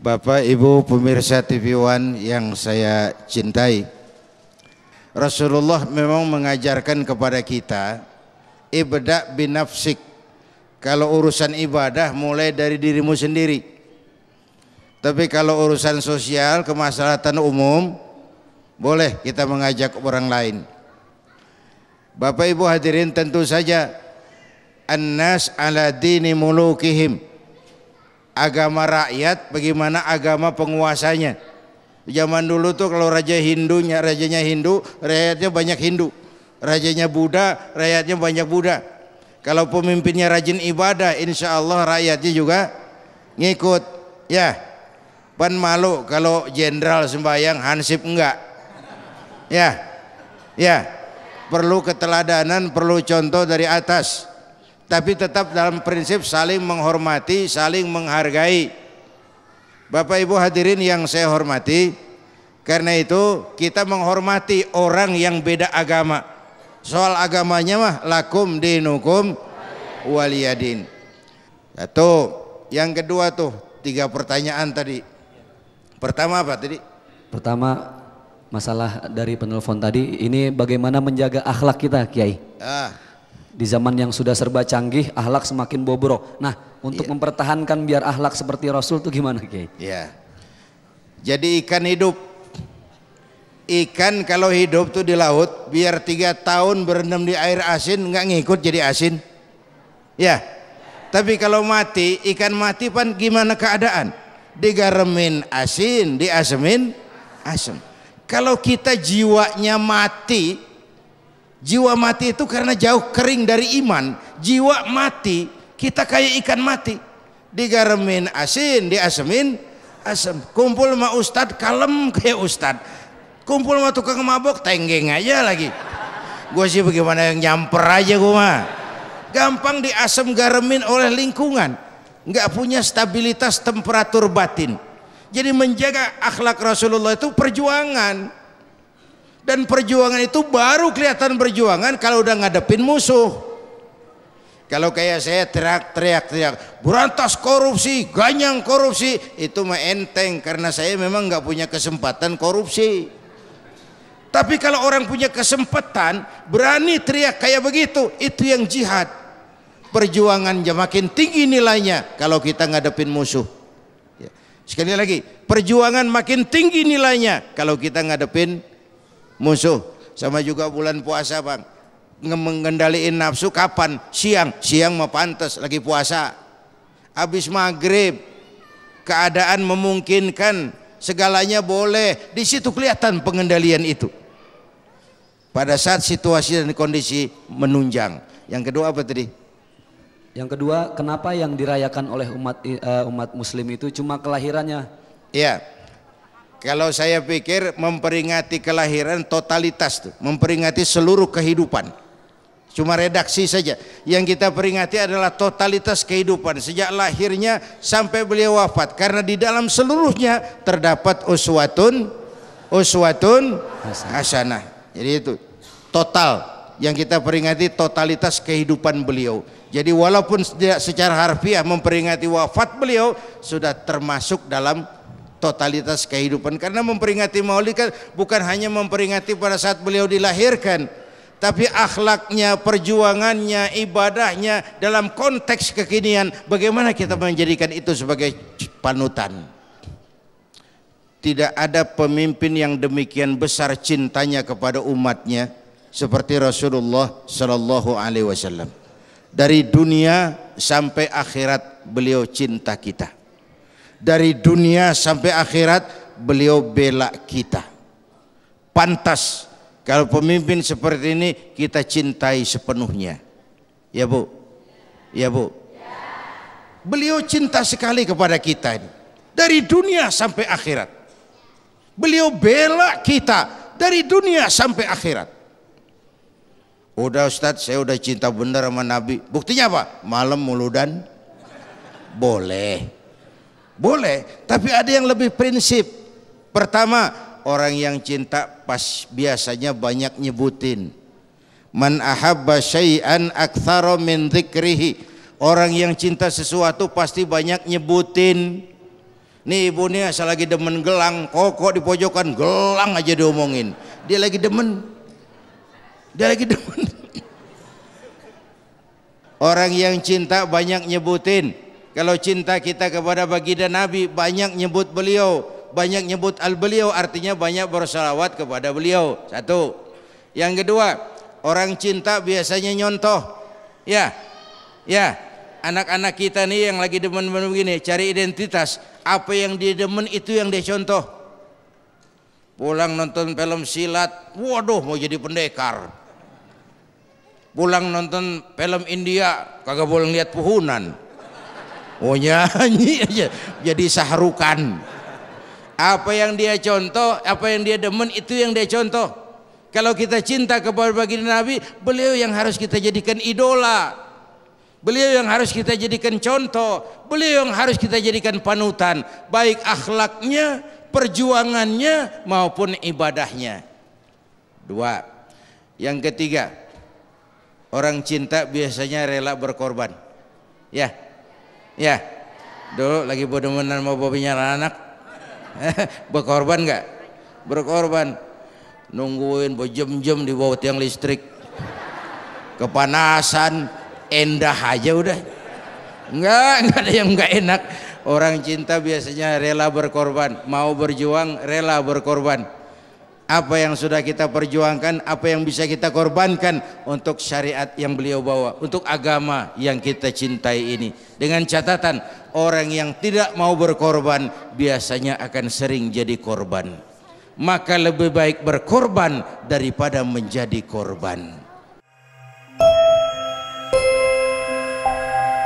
Bapak Ibu pemirsa TV One yang saya cintai. Rasulullah memang mengajarkan kepada kita ibadah binafsik. Kalau urusan ibadah mulai dari dirimu sendiri. Tapi kalau urusan sosial, kemaslahatan umum, boleh kita mengajak orang lain. Bapak Ibu hadirin tentu saja an-nas ala dini mulukihim agama rakyat bagaimana agama penguasanya zaman dulu tuh kalau raja Hindunya rajanya Hindu rakyatnya banyak Hindu rajanya Buddha rakyatnya banyak Buddha kalau pemimpinnya rajin ibadah insya Allah rakyatnya juga ngikut ya pan malu kalau jenderal sembahyang hansip enggak ya ya perlu keteladanan perlu contoh dari atas tapi tetap dalam prinsip saling menghormati, saling menghargai. Bapak Ibu hadirin yang saya hormati, karena itu kita menghormati orang yang beda agama. Soal agamanya mah lakum dinukum waliyadin. Satu, yang kedua tuh tiga pertanyaan tadi. Pertama apa tadi? Pertama masalah dari penelpon tadi ini bagaimana menjaga akhlak kita Kiai. Ah di zaman yang sudah serba canggih, ahlak semakin bobrok. Nah, untuk ya. mempertahankan biar ahlak seperti Rasul itu gimana, Kiai? Ya. Jadi ikan hidup. Ikan kalau hidup tuh di laut, biar tiga tahun berendam di air asin, nggak ngikut jadi asin. Ya. Tapi kalau mati, ikan mati pan gimana keadaan? Digaremin asin, diasemin asem. Kalau kita jiwanya mati, Jiwa mati itu karena jauh kering dari iman. Jiwa mati, kita kayak ikan mati. Digaramin asin, diasemin asam. Kumpul sama ustad kalem kayak ustad. Kumpul sama tukang mabok tenggeng aja lagi. Gue sih bagaimana yang nyamper aja gue mah. Gampang diasem garemin oleh lingkungan. Nggak punya stabilitas temperatur batin. Jadi menjaga akhlak Rasulullah itu perjuangan dan perjuangan itu baru kelihatan perjuangan kalau udah ngadepin musuh. Kalau kayak saya teriak-teriak-teriak, berantas korupsi, ganyang korupsi, itu mah enteng karena saya memang nggak punya kesempatan korupsi. Tapi kalau orang punya kesempatan, berani teriak kayak begitu, itu yang jihad. Perjuangan makin tinggi nilainya kalau kita ngadepin musuh. Ya. Sekali lagi, perjuangan makin tinggi nilainya kalau kita ngadepin musuh sama juga bulan puasa bang mengendaliin nafsu kapan siang siang mau pantas lagi puasa habis maghrib keadaan memungkinkan segalanya boleh di situ kelihatan pengendalian itu pada saat situasi dan kondisi menunjang yang kedua apa tadi yang kedua kenapa yang dirayakan oleh umat uh, umat muslim itu cuma kelahirannya iya kalau saya pikir memperingati kelahiran totalitas tuh, memperingati seluruh kehidupan. Cuma redaksi saja. Yang kita peringati adalah totalitas kehidupan sejak lahirnya sampai beliau wafat karena di dalam seluruhnya terdapat uswatun uswatun hasanah. Jadi itu total yang kita peringati totalitas kehidupan beliau. Jadi walaupun tidak secara harfiah memperingati wafat beliau sudah termasuk dalam totalitas kehidupan karena memperingati Maulid kan bukan hanya memperingati pada saat beliau dilahirkan tapi akhlaknya, perjuangannya, ibadahnya dalam konteks kekinian bagaimana kita menjadikan itu sebagai panutan. Tidak ada pemimpin yang demikian besar cintanya kepada umatnya seperti Rasulullah Shallallahu alaihi wasallam. Dari dunia sampai akhirat beliau cinta kita dari dunia sampai akhirat beliau bela kita pantas kalau pemimpin seperti ini kita cintai sepenuhnya ya bu ya bu beliau cinta sekali kepada kita ini dari dunia sampai akhirat beliau bela kita dari dunia sampai akhirat udah Ustadz saya udah cinta benar sama Nabi buktinya apa malam muludan boleh boleh, tapi ada yang lebih prinsip. Pertama, orang yang cinta pas biasanya banyak nyebutin. Man ahabba syai'an aktsara min dzikrihi. Orang yang cinta sesuatu pasti banyak nyebutin. Nih ibu nih asal lagi demen gelang, koko di pojokan gelang aja diomongin. Dia lagi demen. Dia lagi demen. Orang yang cinta banyak nyebutin kalau cinta kita kepada baginda Nabi banyak nyebut beliau, banyak nyebut al beliau artinya banyak bersalawat kepada beliau. Satu. Yang kedua, orang cinta biasanya nyontoh. Ya. Ya. Anak-anak kita nih yang lagi demen-demen begini cari identitas, apa yang dia demen itu yang dia contoh. Pulang nonton film silat, waduh mau jadi pendekar. Pulang nonton film India, kagak boleh lihat puhunan Oh nyanyi aja jadi sahrukan. Apa yang dia contoh, apa yang dia demen itu yang dia contoh. Kalau kita cinta kepada baginda Nabi, beliau yang harus kita jadikan idola. Beliau yang harus kita jadikan contoh, beliau yang harus kita jadikan panutan, baik akhlaknya, perjuangannya maupun ibadahnya. Dua. Yang ketiga, orang cinta biasanya rela berkorban. Ya, Ya. Dulu lagi bodoh-bodohan mau bobinya anak. Berkorban nggak? Berkorban. Nungguin berjam-jam di bawah tiang listrik. Kepanasan, endah aja udah. Enggak, enggak ada yang enggak enak. Orang cinta biasanya rela berkorban, mau berjuang rela berkorban apa yang sudah kita perjuangkan, apa yang bisa kita korbankan untuk syariat yang beliau bawa, untuk agama yang kita cintai ini. Dengan catatan, orang yang tidak mau berkorban biasanya akan sering jadi korban. Maka lebih baik berkorban daripada menjadi korban.